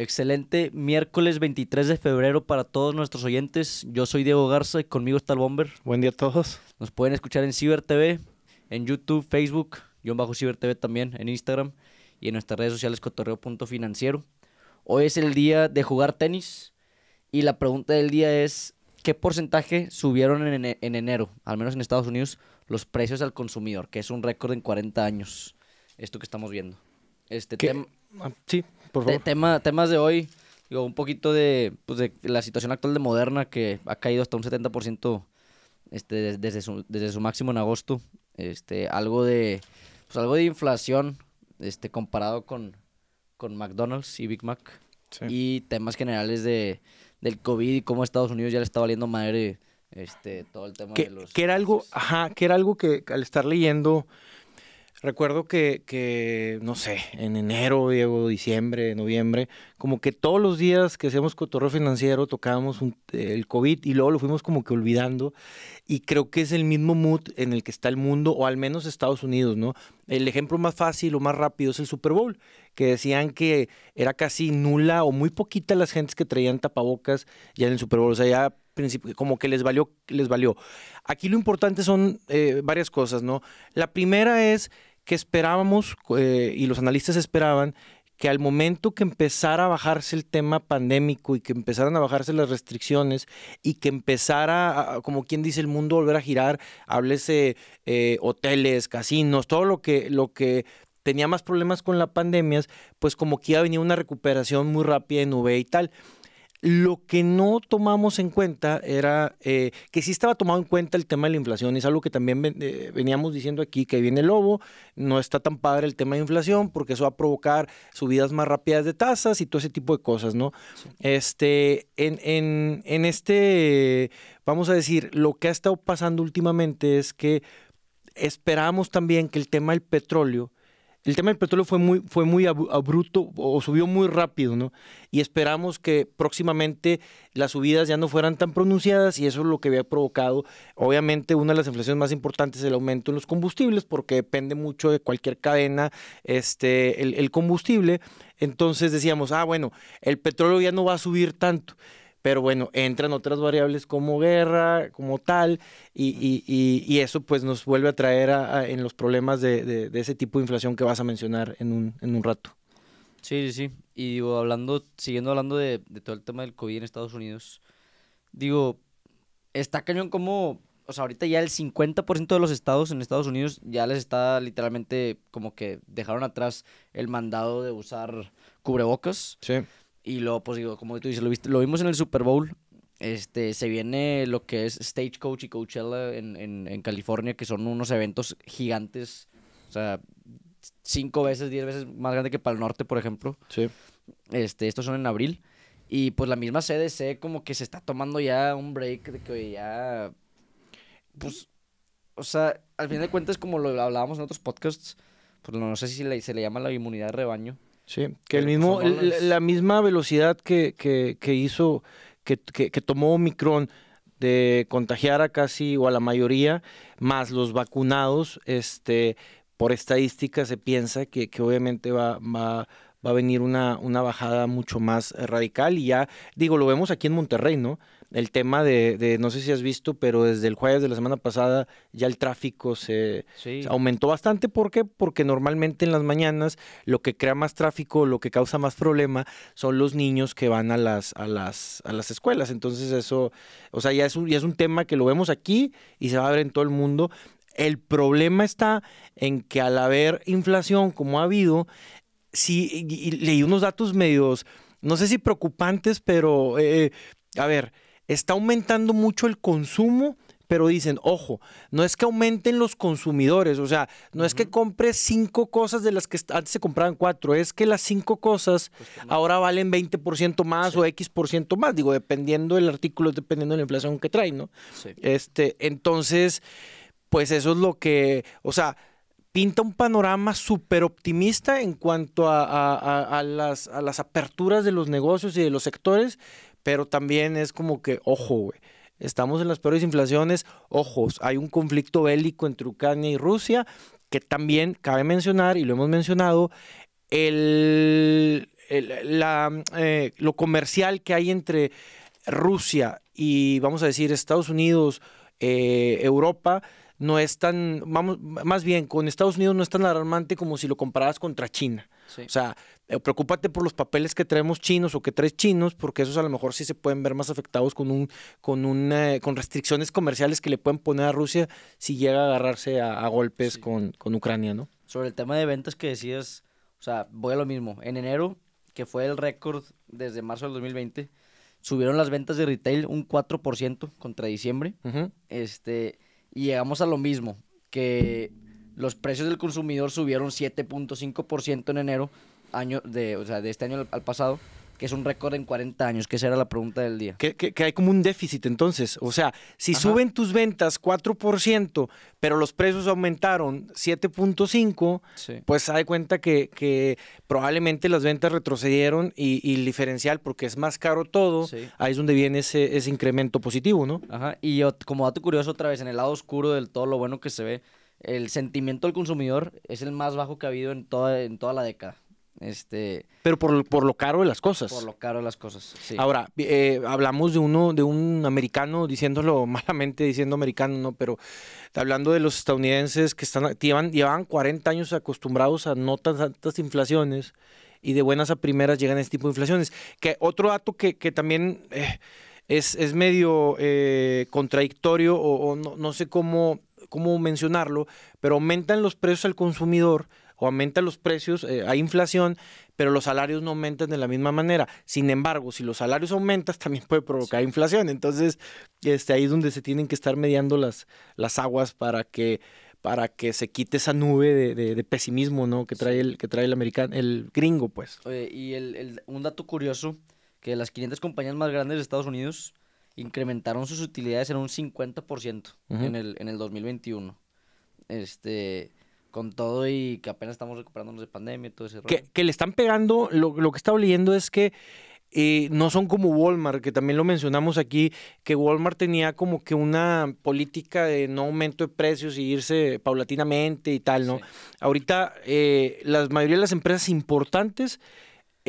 Excelente miércoles 23 de febrero para todos nuestros oyentes. Yo soy Diego Garza y conmigo está el Bomber. Buen día a todos. Nos pueden escuchar en CiberTV, en YouTube, Facebook, yo bajo Ciber también, en Instagram y en nuestras redes sociales cotorreo.financiero. Hoy es el día de jugar tenis y la pregunta del día es ¿qué porcentaje subieron en, enero, al menos en Estados Unidos, los precios al consumidor, que es un récord en 40 años? Esto que estamos viendo. Este tema... Ah, sí, Tema, temas de hoy, digo, un poquito de, pues de la situación actual de Moderna, que ha caído hasta un 70% este, desde, su, desde su máximo en agosto. Este, algo de, pues algo de inflación este, comparado con, con McDonald's y Big Mac. Y temas generales de, del COVID y cómo Estados Unidos ya le está valiendo madre este, todo el tema Que era algo, ajá, que era algo que al estar leyendo Recuerdo que, no sé, en enero, Diego, diciembre, noviembre, como que todos los días que hacíamos cotorreo financiero tocábamos un, el COVID y luego lo fuimos como que olvidando. Y creo que es el mismo mood en el que está el mundo, o al menos Estados Unidos, ¿no? El ejemplo más fácil o más rápido es el Super Bowl, que decían que era casi nula o muy poquita las gentes que traían tapabocas ya en el Super Bowl. O sea, ya principio, como que les valió, les valió. Aquí lo importante son eh, varias cosas, ¿no? La primera es que esperábamos eh, y los analistas esperaban que al momento que empezara a bajarse el tema pandémico y que empezaran a bajarse las restricciones y que empezara, como quien dice, el mundo volver a girar, háblese eh, hoteles, casinos, todo lo que, lo que tenía más problemas con la pandemia, pues como que iba a venir una recuperación muy rápida en UV y tal. Lo que no tomamos en cuenta era eh, que sí estaba tomado en cuenta el tema de la inflación. Es algo que también eh, veníamos diciendo aquí, que viene el lobo, no está tan padre el tema de inflación porque eso va a provocar subidas más rápidas de tasas y todo ese tipo de cosas, ¿no? Este, en, en este, vamos a decir, lo que ha estado pasando últimamente es que esperamos también que el tema del petróleo el tema del petróleo fue muy, fue muy abrupto o subió muy rápido, ¿no? Y esperamos que próximamente las subidas ya no fueran tan pronunciadas y eso es lo que había provocado, obviamente, una de las inflaciones más importantes el aumento en los combustibles, porque depende mucho de cualquier cadena este, el, el combustible. Entonces decíamos, ah, bueno, el petróleo ya no va a subir tanto. Pero bueno, entran otras variables como guerra, como tal, y, y, y, eso pues nos vuelve a traer en los problemas de, de, ese tipo de inflación que vas a mencionar en un, en un rato. Sí, sí, sí. Y digo, hablando, siguiendo hablando de, de todo el tema del COVID en Estados Unidos, digo, está cañón como o sea, ahorita ya el 50% de los estados en Estados Unidos ya les está literalmente como que dejaron atrás el mandado de usar cubrebocas. Sí. Y luego, pues, como tú dices, lo, vimos en el Super Bowl. Este, se viene lo que es Stagecoach y Coachella en, California, que son unos eventos gigantes. O sea, cinco veces, diez veces más grande que para el norte, por ejemplo. Sí. Este, estos son en abril. Y pues la misma CDC como que se está tomando ya un break de que ya... Pues, o sea, al final de cuentas, como lo hablábamos en otros podcasts, pues no sé si se le llama la inmunidad de rebaño. Sí, que el mismo, la misma velocidad que, que, que hizo, que, que, tomó Omicron de contagiar a casi o a la mayoría, más los vacunados, este, por estadística se piensa que, obviamente va, a venir una, una bajada mucho más radical y ya, digo, lo vemos aquí en Monterrey, ¿no? el tema de, no sé si has visto, pero desde el jueves de la semana pasada ya el tráfico se, aumentó bastante. ¿Por qué? Porque normalmente en las mañanas lo que crea más tráfico, lo que causa más problema son los niños que van a las, a las, a las escuelas. Entonces eso, o sea, ya es, un, ya es un tema que lo vemos aquí y se va a ver en todo el mundo. El problema está en que al haber inflación como ha habido, sí, leí unos datos medios, no sé si preocupantes, pero, eh, eh, a ver, está aumentando mucho el consumo pero dicen, ojo, no es que aumenten los consumidores, o sea, no es que compres cinco cosas de las que antes se compraban cuatro, es que las cinco cosas pues ahora valen 20% más o X% por ciento más, digo, dependiendo del artículo, dependiendo de la inflación que trae, ¿no? Este, entonces, pues eso es lo que, o sea, pinta un panorama súper optimista en cuanto a, las, a las aperturas de los negocios y de los sectores pero también es como que, ojo, Estamos en las peores inflaciones, ojos, hay un conflicto bélico entre Ucrania y Rusia, que también cabe mencionar, y lo hemos mencionado, el, la, eh, lo comercial que hay entre Rusia y, vamos a decir, Estados Unidos, eh, Europa, no es tan, vamos, más bien, con Estados Unidos no es tan alarmante como si lo compararas contra China. O sea, eh, preocúpate por los papeles que traemos chinos o que traes chinos, porque esos a lo mejor sí se pueden ver más afectados con un, con eh, con restricciones comerciales que le pueden poner a Rusia si llega a agarrarse a, golpes con, con, Ucrania, ¿no? Sobre el tema de ventas que decías, o sea, voy a lo mismo. En enero, que fue el récord desde marzo del 2020, subieron las ventas de retail un 4% contra diciembre. Este, y llegamos a lo mismo, que los precios del consumidor subieron 7.5% en enero año de, o sea, de este año al, pasado, que es un récord en 40 años, que esa era la pregunta del día. Que, hay como un déficit entonces. O sea, si suben tus ventas 4%, pero los precios aumentaron 7.5, pues se da cuenta que, probablemente las ventas retrocedieron y, el diferencial, porque es más caro todo, ahí es donde viene ese, incremento positivo, ¿no? Ajá. Y como dato curioso, otra vez, en el lado oscuro del todo lo bueno que se ve, el sentimiento del consumidor es el más bajo que ha habido en toda, en toda la década. Este, Pero por, lo caro de las cosas. Por lo caro de las cosas, Ahora, eh, hablamos de uno, de un americano, diciéndolo malamente, diciendo americano, ¿no? Pero hablando de los estadounidenses que están, llevan, llevan 40 años acostumbrados a no tan altas inflaciones y de buenas a primeras llegan a este tipo de inflaciones. Que otro dato que, también eh, es, medio eh, contradictorio o, no, sé cómo, cómo mencionarlo, pero aumentan los precios al consumidor o aumenta los precios, eh, hay inflación, pero los salarios no aumentan de la misma manera. Sin embargo, si los salarios aumentan, también puede provocar inflación. Entonces, este, ahí es donde se tienen que estar mediando las, las aguas para que para que se quite esa nube de, pesimismo ¿no? que trae el, que trae el americano, el gringo, pues. y el, un dato curioso, que las 500 compañías más grandes de Estados Unidos incrementaron sus utilidades en un 50% en, el, en el 2021. Este, con todo y que apenas estamos recuperándonos de pandemia y todo ese rollo. Que, le están pegando, lo, lo que estado leyendo es que eh, no son como Walmart, que también lo mencionamos aquí, que Walmart tenía como que una política de no aumento de precios y irse paulatinamente y tal, ¿no? Ahorita eh, la mayoría de las empresas importantes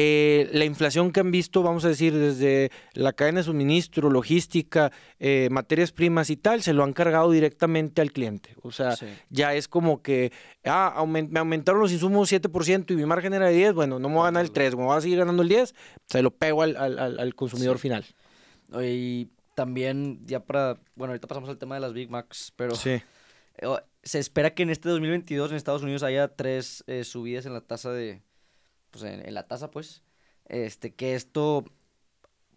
eh, la inflación que han visto, vamos a decir, desde la cadena de suministro, logística, eh, materias primas y tal, se lo han cargado directamente al cliente. O sea, ya es como que, ah, me aumentaron los insumos 7% y mi margen era de 10, bueno, no me voy a ganar el 3, me voy a seguir ganando el 10, se lo pego al, consumidor final. Y también, ya para, bueno, ahorita pasamos al tema de las Big Macs, pero... Sí eh, se espera que en este 2022 en Estados Unidos haya tres subidas en la tasa de, pues, en, la tasa, pues, este, que esto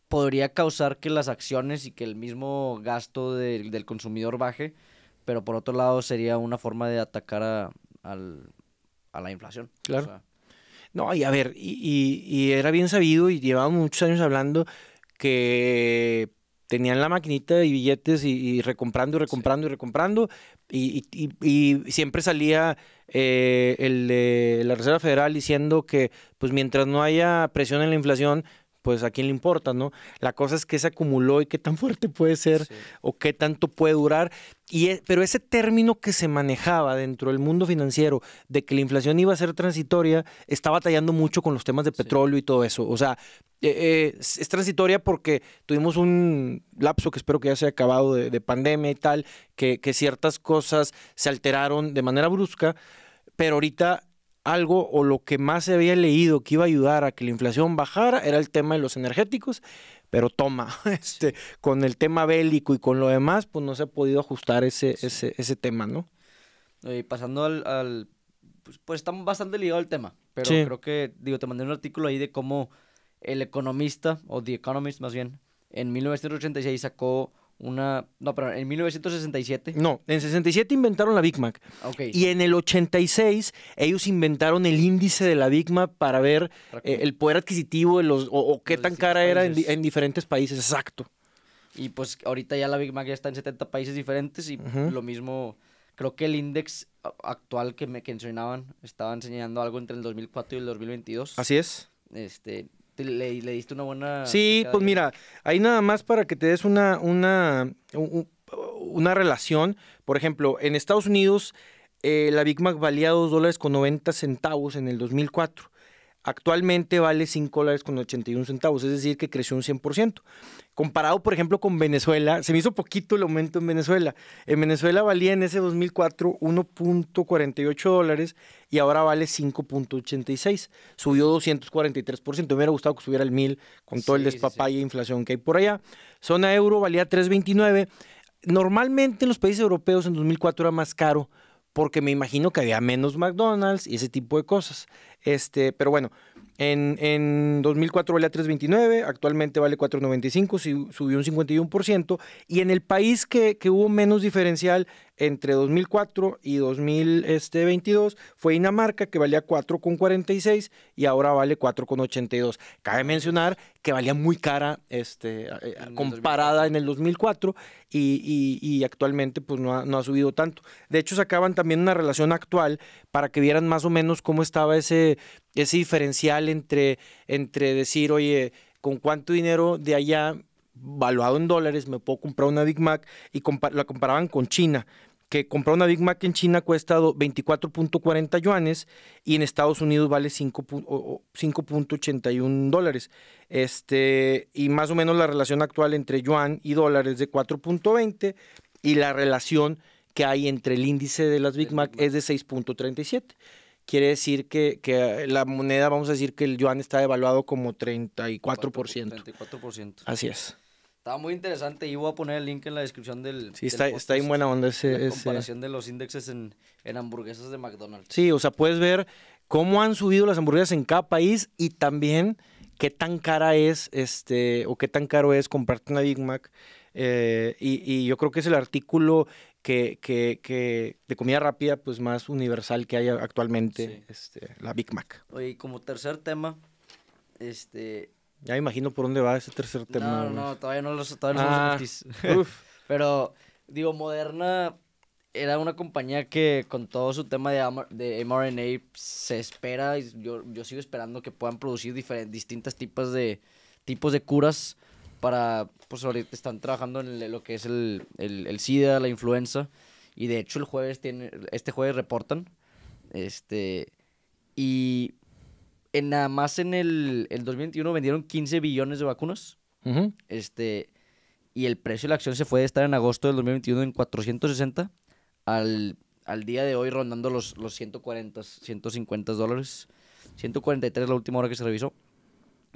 podría causar que las acciones y que el mismo gasto del consumidor baje, pero por otro lado sería una forma de atacar a, a la inflación. Claro. no, y a ver, y, era bien sabido y llevamos muchos años hablando que tenían la maquinita de billetes y, recomprando y recomprando y recomprando, y, siempre salía eh, el de la Reserva Federal diciendo que, pues mientras no haya presión en la inflación, pues a quién le importa, ¿no? La cosa es que se acumuló y qué tan fuerte puede ser o qué tanto puede durar. Y, e, pero ese término que se manejaba dentro del mundo financiero de que la inflación iba a ser transitoria, estaba tallando mucho con los temas de petróleo y todo eso. O sea, eh, eh, es transitoria porque tuvimos un lapso que espero que ya se haya acabado de, pandemia y tal, que, que ciertas cosas se alteraron de manera brusca, pero ahorita algo o lo que más se había leído que iba a ayudar a que la inflación bajara era el tema de los energéticos, pero toma, este, con el tema bélico y con lo demás, pues no se ha podido ajustar ese, ese, tema, ¿no? Y pasando al, pues, estamos pues, está bastante ligado al tema, pero creo que, digo, te mandé un artículo ahí de cómo el economista, o The Economist más bien, en 1986 sacó una... No, pero en 1967. No, en 67 inventaron la Big Mac. Y en el 86 ellos inventaron el índice de la Big Mac para ver eh, el poder adquisitivo de los, o, qué tan cara era en, diferentes países. Exacto. Y pues ahorita ya la Big Mac ya está en 70 países diferentes y lo mismo, creo que el índice actual que me que enseñaban estaba enseñando algo entre el 2004 y el 2022. Así es. Este, le, diste una buena... Sí, pues mira, ahí nada más para que te des una, una, una relación. Por ejemplo, en Estados Unidos eh, la Big Mac valía 2 dólares con 90 centavos en el 2004. Actualmente vale 5 dólares con 81 centavos, es decir, que creció un 100%. Comparado, por ejemplo, con Venezuela, se me hizo poquito el aumento en Venezuela. En Venezuela valía en ese 2004 1.48 dólares y ahora vale 5.86. Subió 243%. Me hubiera gustado que subiera el 1000 con todo el despapalle e inflación que hay por allá. Zona euro valía 3.29. Normalmente en los países europeos en 2004 era más caro porque me imagino que había menos McDonald's y ese tipo de cosas. Este, pero bueno, en, 2004 valía 3.29, actualmente vale 4.95, subió un 51%, y en el país que, que hubo menos diferencial entre 2004 y 2022 fue Dinamarca, que valía 4,46 y ahora vale 4,82. Cabe mencionar que valía muy cara este, eh, comparada en el 2004 y, actualmente pues, no ha, subido tanto. De hecho, sacaban también una relación actual para que vieran más o menos cómo estaba ese, diferencial entre, decir, oye, con cuánto dinero de allá valuado en dólares, me puedo comprar una Big Mac y la comparaban con China que comprar una Big Mac en China cuesta 24.40 yuanes y en Estados Unidos vale 5.81 dólares. Este, y más o menos la relación actual entre yuan y dólares de 4.20 y la relación que hay entre el índice de las Big Mac es de 6.37. Quiere decir que, la moneda, vamos a decir que el yuan está evaluado como 34%. 34%. Así es. Está muy interesante y voy a poner el link en la descripción del. Sí, está, en buena onda ese. La comparación de los índices en, hamburguesas de McDonald's. Sí, o sea, puedes ver cómo han subido las hamburguesas en cada país y también qué tan cara es, este, o qué tan caro es comprarte una Big Mac. Eh, y, yo creo que es el artículo que, de comida rápida, pues más universal que hay actualmente, este, la Big Mac. Oye, y como tercer tema, este, ya imagino por dónde va ese tercer tema. No, no, todavía no los todavía ah, los Pero, digo, Moderna era una compañía que con todo su tema de, de mRNA se espera, y yo, yo sigo esperando que puedan producir diferentes, distintas tipos de, tipos de curas para, pues ahorita están trabajando en lo que es el, el, el, SIDA, la influenza, y de hecho el jueves tiene, este jueves reportan, este, y nada más en el, 2021 vendieron 15 billones de vacunas. Este, y el precio de la acción se fue de estar en agosto del 2021 en 460 al, día de hoy rondando los, los 140, 150 dólares. 143 la última hora que se revisó.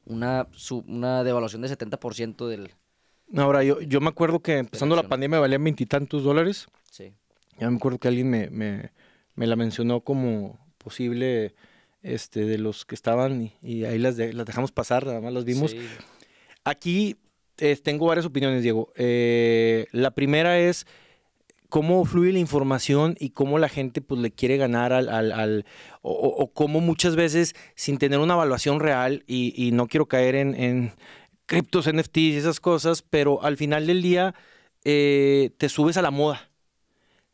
Una, una devaluación de 70% del... Ahora, yo, yo me acuerdo que empezando la pandemia valían veintitantos dólares. Sí. Ya me acuerdo que alguien me, me la mencionó como posible este, de los que estaban y, ahí las, dejamos pasar, nada más las vimos. Aquí eh, tengo varias opiniones, Diego. Eh, la primera es cómo fluye la información y cómo la gente pues, le quiere ganar al... o, cómo muchas veces, sin tener una evaluación real, y, no quiero caer en, en criptos, NFTs y esas cosas, pero al final del día eh, te subes a la moda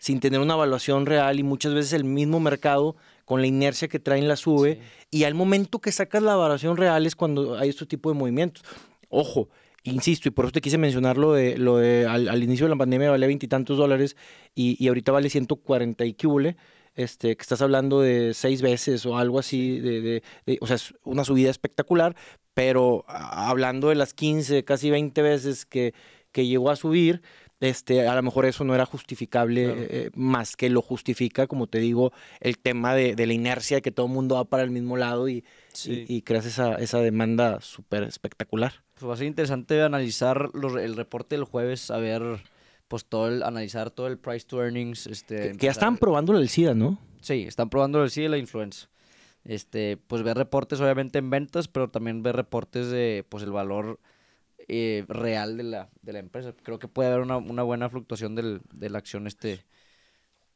sin tener una evaluación real y muchas veces el mismo mercado con la inercia que traen la sube y al momento que sacas la evaluación real es cuando hay este tipo de movimientos. Ojo, insisto, y por eso te quise mencionar lo de, lo al, inicio de la pandemia valía veintitantos dólares y, y, ahorita vale 140 y cúbule, ¿eh? este, que estás hablando de seis veces o algo así, de, o sea, es una subida espectacular, pero hablando de las 15, casi 20 veces que, que llegó a subir, este, a lo mejor eso no era justificable eh, más que lo justifica, como te digo, el tema de, la inercia, que todo el mundo va para el mismo lado y, y, creas esa, esa demanda súper espectacular. Pues va a ser interesante analizar el reporte del jueves, a ver, pues todo el, analizar todo el price to earnings. Este, que, ya están probando el SIDA, ¿no? Sí, están probando el SIDA y la influenza este, pues ver reportes obviamente en ventas, pero también ver reportes de, pues el valor eh, real de la, empresa. Creo que puede haber una, buena fluctuación de la acción este,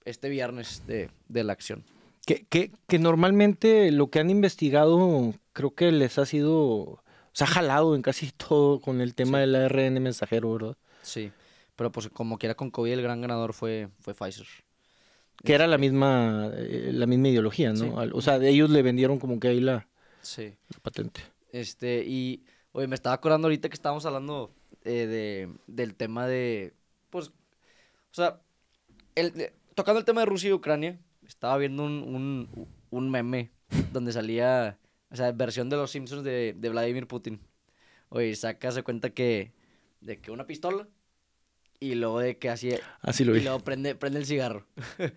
este viernes de, la acción. Que, normalmente lo que han investigado creo que les ha sido, se ha jalado en casi todo con el tema del ARN mensajero, ¿verdad? Sí, pero pues como quiera con COVID el gran ganador fue, fue Pfizer. Que era la este, misma, eh, la misma ideología, ¿no? O sea, ellos le vendieron como que ahí la, patente. Este, y Oye, me estaba acordando ahorita que estábamos hablando eh, del tema de, pues, o sea, tocando el tema de Rusia y Ucrania, estaba viendo un, meme donde salía, o sea, versión de los Simpsons de, Vladimir Putin. Oye, saca, se cuenta que, de que una pistola y luego de que así... Así lo Y luego prende, prende el cigarro.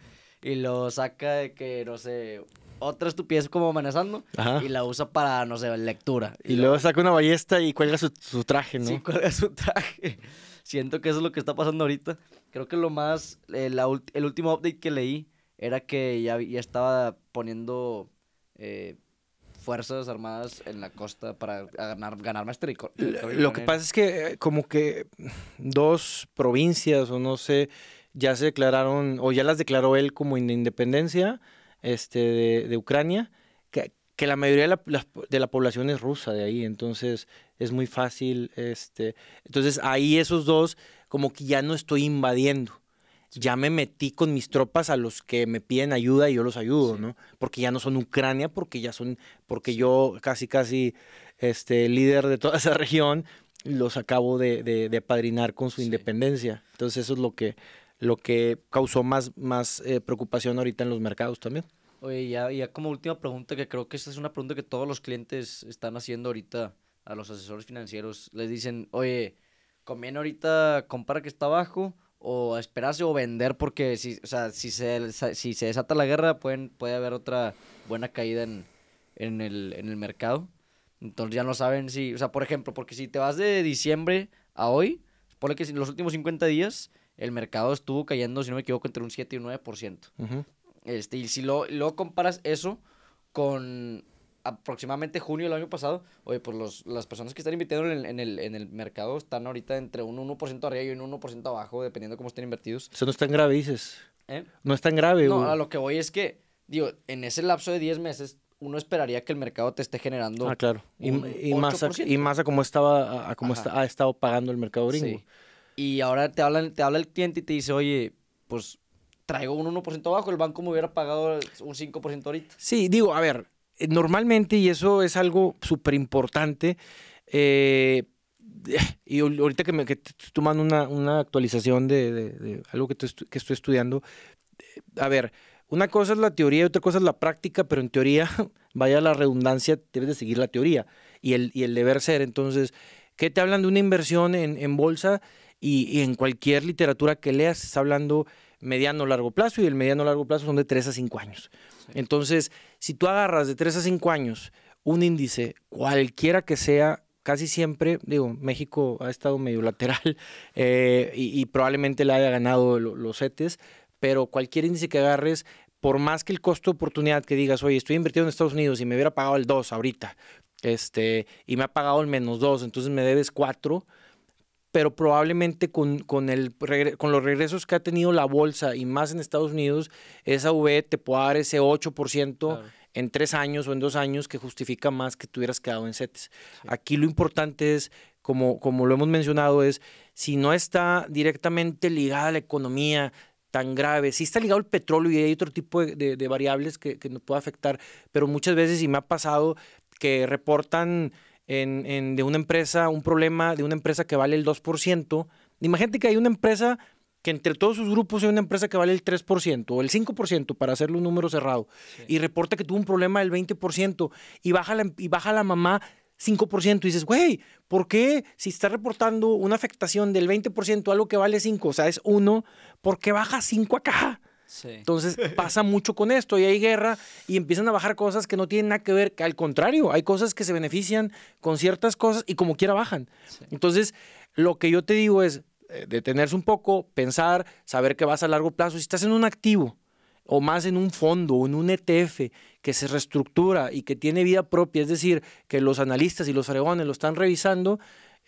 y lo saca de que, no sé, otra estupidez como amenazando y la usa para, no sé, lectura. Y, luego, saca una ballesta y cuelga su, traje, ¿no? Sí, cuelga su traje. Siento que eso es lo que está pasando ahorita. Creo que lo más, eh, el último update que leí era que ya, estaba poniendo eh, fuerzas armadas en la costa para ganar, ganar más Lo que pasa es que eh, como que dos provincias o no sé, ya se declararon o ya las declaró él como independencia este, de, Ucrania, que, la mayoría de la, población es rusa de ahí, entonces es muy fácil. Este, entonces ahí esos dos, como que ya no estoy invadiendo. Ya me metí con mis tropas a los que me piden ayuda y yo los ayudo, ¿no? Porque ya no son Ucrania, porque ya son, porque yo casi casi este líder de toda esa región los acabo de, de, con su independencia. Entonces eso es lo que lo que causó más, más eh, preocupación ahorita en los mercados también. Oye, ya, ya como última pregunta, que creo que esta es una pregunta que todos los clientes están haciendo ahorita a los asesores financieros. Les dicen, oye, ¿conviene ahorita comprar que está abajo o esperarse o vender? Porque si, o sea, si, se, si se desata la guerra pueden, puede haber otra buena caída en, en, el, en el mercado. Entonces ya no saben si, o sea, por ejemplo, porque si te vas de diciembre a hoy, supone que en los últimos 50 días el mercado estuvo cayendo, si no me equivoco, entre un 7 y un 9%. este, y si lo, lo comparas eso con aproximadamente junio del año pasado, oye, pues los, las personas que están invirtiendo en, en, el, en el mercado están ahorita entre un 1% arriba y un 1% abajo, dependiendo de cómo estén invertidos. Eso no es tan grave, dices. ¿Eh? No es tan grave. No, a lo que voy es que, digo, en ese lapso de 10 meses, uno esperaría que el mercado te esté generando. Ah, claro. Y, más, a, y más a cómo estaba, ha estado pagando el mercado gringo. Sí y ahora te, hablan, te habla el cliente y te dice, oye, pues traigo un 1% abajo, el banco me hubiera pagado un 5% ahorita. Sí, digo, a ver, eh, normalmente, y eso es algo súper importante, eh, y ahorita que, me, que estoy tomando una, una actualización de, algo que, que estoy estudiando, eh, a ver, una cosa es la teoría y otra cosa es la práctica, pero en teoría, vaya la redundancia, debes de seguir la teoría y el, y el deber ser. Entonces, ¿qué te hablan de una inversión en, en bolsa? y, en cualquier literatura que leas está hablando mediano largo plazo y el mediano largo plazo son de 3 a 5 años. Entonces, si tú agarras de 3 a 5 años un índice, cualquiera que sea, casi siempre, digo, México ha estado medio lateral eh, y, probablemente le haya ganado los ETES, pero cualquier índice que agarres, por más que el costo de oportunidad que digas, oye, estoy invertido en Estados Unidos y me hubiera pagado el 2 ahorita, este, y me ha pagado el menos 2, entonces me debes 4, pero probablemente con, con, los regresos que ha tenido la bolsa y más en Estados Unidos, esa V te puede dar ese 8% en tres años o en dos años que justifica más que tuvieras quedado en CETES. Aquí lo importante es, como, como lo hemos mencionado, es si no está directamente ligada a la economía, tan grave. si está ligado al petróleo y hay otro tipo de, variables que, que, nos puede afectar, pero muchas veces, y me ha pasado, que reportan en, de una empresa, un problema de una empresa que vale el 2%. Imagínate que hay una empresa que entre todos sus grupos hay una empresa que vale el 3% o el 5% para hacerlo un número cerrado y reporta que tuvo un problema del 20% y baja la, y baja la mamá 5% y dices, güey, ¿por qué si está reportando una afectación del 20% a algo que vale 5, o sea, es 1, ¿por qué baja 5 acá? Entonces pasa mucho con esto y hay guerra y empiezan a bajar cosas que no tienen nada que ver, que al contrario, hay cosas que se benefician con ciertas cosas y como quiera bajan. Entonces, lo que yo te digo es eh, detenerse un poco, pensar, saber que vas a largo plazo. Si estás en un activo o más en un fondo o en un ETF que se reestructura y que tiene vida propia, es decir, que los analistas y los fregones lo están revisando,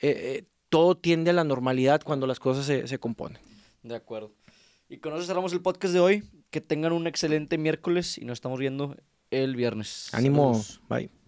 eh, eh, todo tiende a la normalidad cuando las cosas se, se componen. De acuerdo. Y con eso cerramos el podcast de hoy. Que tengan un excelente miércoles y nos estamos viendo el viernes. Ánimo. Bye.